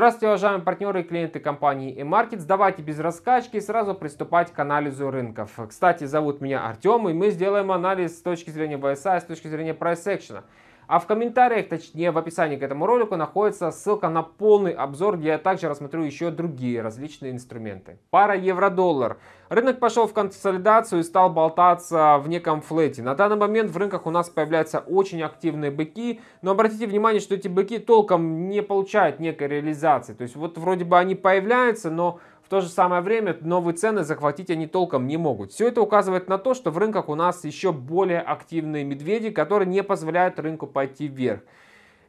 Здравствуйте, уважаемые партнеры и клиенты компании eMarket. Давайте без раскачки сразу приступать к анализу рынков. Кстати, зовут меня Артем, и мы сделаем анализ с точки зрения VSA с точки зрения Price Action. А в комментариях, точнее в описании к этому ролику находится ссылка на полный обзор, где я также рассмотрю еще другие различные инструменты. Пара евро-доллар. Рынок пошел в консолидацию и стал болтаться в неком флете. На данный момент в рынках у нас появляются очень активные быки, но обратите внимание, что эти быки толком не получают некой реализации. То есть вот вроде бы они появляются, но то же самое время новые цены захватить они толком не могут. Все это указывает на то, что в рынках у нас еще более активные медведи, которые не позволяют рынку пойти вверх.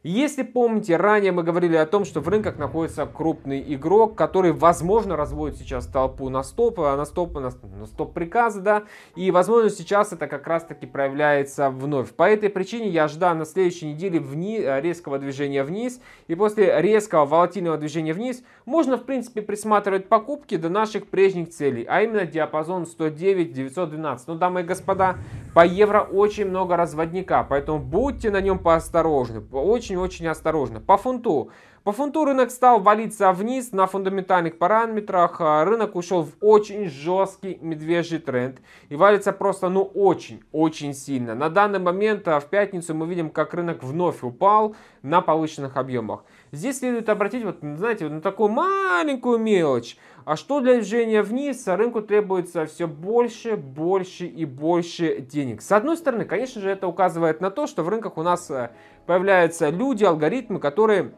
Если помните, ранее мы говорили о том, что в рынках находится крупный игрок, который, возможно, разводит сейчас толпу на стоп, а на стоп, на, стоп приказы, да, и, возможно, сейчас это как раз-таки проявляется вновь. По этой причине я ожидаю на следующей неделе вниз, э, резкого движения вниз, и после резкого волатильного движения вниз можно, в принципе, присматривать покупки до наших прежних целей, а именно диапазон 109-912. Ну, дамы и господа, по евро очень много разводника, поэтому будьте на нем поосторожны, очень-очень осторожно. По фунту по фунту рынок стал валиться вниз на фундаментальных параметрах. А, рынок ушел в очень жесткий медвежий тренд и валится просто, ну, очень, очень сильно. На данный момент а, в пятницу мы видим, как рынок вновь упал на повышенных объемах. Здесь следует обратить, вот, знаете, вот на такую маленькую мелочь. А что для движения вниз? А рынку требуется все больше, больше и больше денег. С одной стороны, конечно же, это указывает на то, что в рынках у нас появляются люди, алгоритмы, которые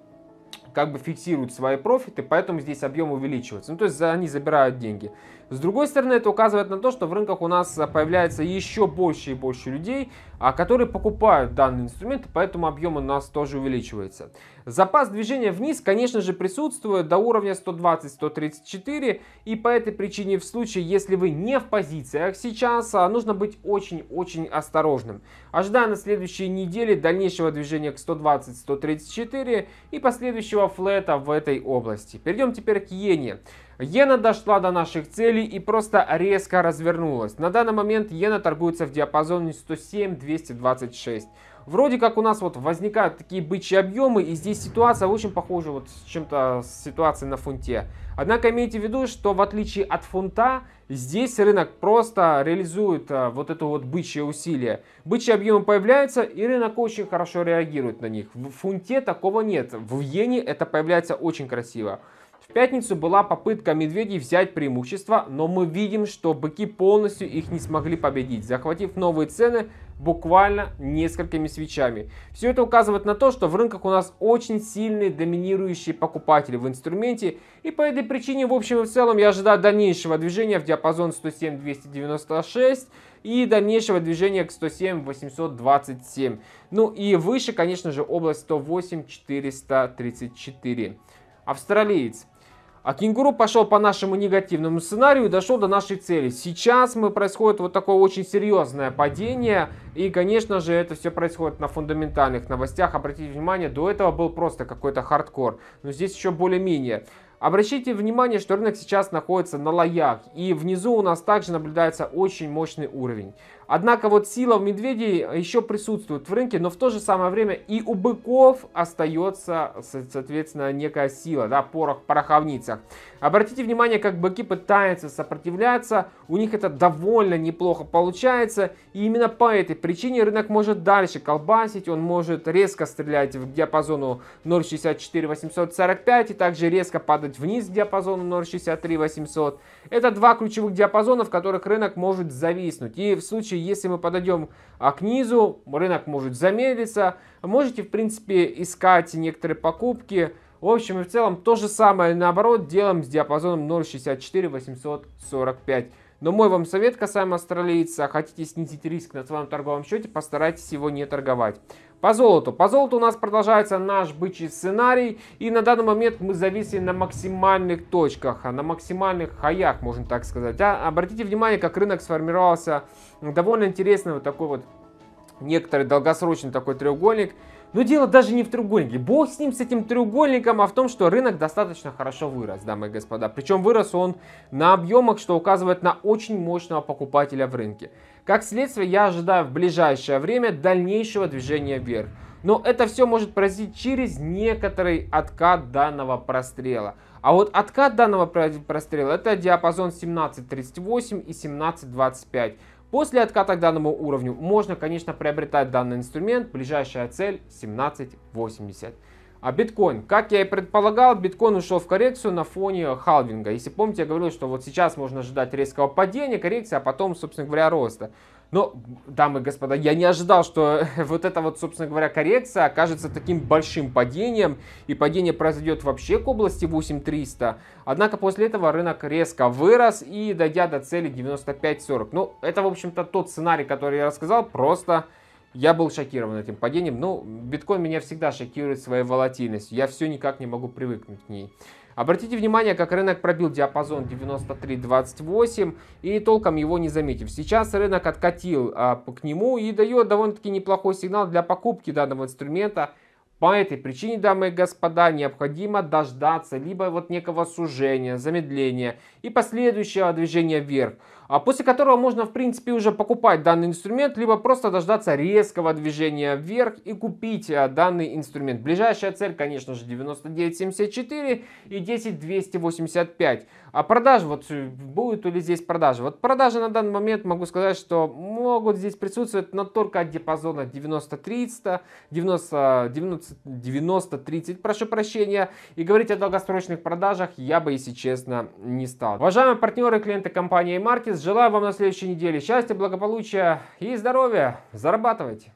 как бы фиксируют свои профиты, поэтому здесь объем увеличивается. Ну, то есть они забирают деньги. С другой стороны, это указывает на то, что в рынках у нас а, появляется еще больше и больше людей, а, которые покупают данный инструмент, поэтому объем у нас тоже увеличивается. Запас движения вниз, конечно же, присутствует до уровня 120-134, и по этой причине в случае, если вы не в позициях сейчас, а, нужно быть очень-очень осторожным. Ожидая на следующей неделе дальнейшего движения к 120-134 и последующего флета в этой области. Перейдем теперь к иене. Иена дошла до наших целей и просто резко развернулась. На данный момент иена торгуется в диапазоне 107-226. Вроде как у нас вот возникают такие бычьи объемы, и здесь ситуация очень похожа вот с чем-то с ситуацией на фунте. Однако имейте в виду, что в отличие от фунта, здесь рынок просто реализует э, вот это вот бычье усилие. Бычьи объемы появляются, и рынок очень хорошо реагирует на них. В фунте такого нет, в иене это появляется очень красиво. В пятницу была попытка медведей взять преимущество, но мы видим, что быки полностью их не смогли победить, захватив новые цены буквально несколькими свечами. Все это указывает на то, что в рынках у нас очень сильные доминирующие покупатели в инструменте, и по этой причине в общем и в целом я ожидаю дальнейшего движения в диапазон 107-296 и дальнейшего движения к 107-827. Ну и выше, конечно же, область 108-434. Австралиец а кенгуру пошел по нашему негативному сценарию и дошел до нашей цели. Сейчас мы происходит вот такое очень серьезное падение. И, конечно же, это все происходит на фундаментальных новостях. Обратите внимание, до этого был просто какой-то хардкор. Но здесь еще более-менее. Обращайте внимание, что рынок сейчас находится на лоях, и внизу у нас также наблюдается очень мощный уровень. Однако вот сила в медведей еще присутствует в рынке, но в то же самое время и у быков остается, соответственно, некая сила, да, порох, пороховница. Обратите внимание, как быки пытаются сопротивляться, у них это довольно неплохо получается, и именно по этой причине рынок может дальше колбасить, он может резко стрелять в диапазону 0.64 845 и также резко падать вниз в диапазону 0.63 800. Это два ключевых диапазона, в которых рынок может зависнуть, и в случае случае, если мы подойдем а, к низу, рынок может замедлиться. Можете, в принципе, искать некоторые покупки. В общем и в целом то же самое, наоборот, делаем с диапазоном 0.64 845. Но мой вам совет касаемо австралийца, хотите снизить риск на своем торговом счете, постарайтесь его не торговать. По золоту. По золоту у нас продолжается наш бычий сценарий. И на данный момент мы зависли на максимальных точках, а на максимальных хаях, можно так сказать. А обратите внимание, как рынок сформировался. Довольно интересный вот такой вот некоторый долгосрочный такой треугольник. Но дело даже не в треугольнике. Бог с ним, с этим треугольником, а в том, что рынок достаточно хорошо вырос, дамы и господа. Причем вырос он на объемах, что указывает на очень мощного покупателя в рынке. Как следствие, я ожидаю в ближайшее время дальнейшего движения вверх. Но это все может произойти через некоторый откат данного прострела. А вот откат данного прострела это диапазон 17.38 и 17.25. После отката к данному уровню можно, конечно, приобретать данный инструмент. Ближайшая цель 17.80. А биткоин, как я и предполагал, биткоин ушел в коррекцию на фоне халвинга. Если помните, я говорил, что вот сейчас можно ожидать резкого падения, коррекции, а потом, собственно говоря, роста. Но, ну, дамы и господа, я не ожидал, что вот эта вот, собственно говоря, коррекция окажется таким большим падением, и падение произойдет вообще к области 8300. Однако после этого рынок резко вырос и, дойдя до цели 9540. Ну, это, в общем-то, тот сценарий, который я рассказал, просто... Я был шокирован этим падением. Ну, биткоин меня всегда шокирует своей волатильностью. Я все никак не могу привыкнуть к ней. Обратите внимание, как рынок пробил диапазон 93.28 и толком его не заметив. Сейчас рынок откатил а, к нему и дает довольно-таки неплохой сигнал для покупки данного инструмента по этой причине, дамы и господа, необходимо дождаться либо вот некого сужения, замедления и последующего движения вверх, а после которого можно в принципе уже покупать данный инструмент, либо просто дождаться резкого движения вверх и купить э, данный инструмент. Ближайшая цель, конечно же, 99.74 и 10.285. А продажи вот э, будет ли здесь продажи? Вот продажи на данный момент могу сказать, что могут здесь присутствовать, но только от диапазона 90-300, 90 остаются 90-30, прошу прощения. И говорить о долгосрочных продажах я бы, если честно, не стал. Уважаемые партнеры клиенты компании Markets, желаю вам на следующей неделе счастья, благополучия и здоровья. Зарабатывайте!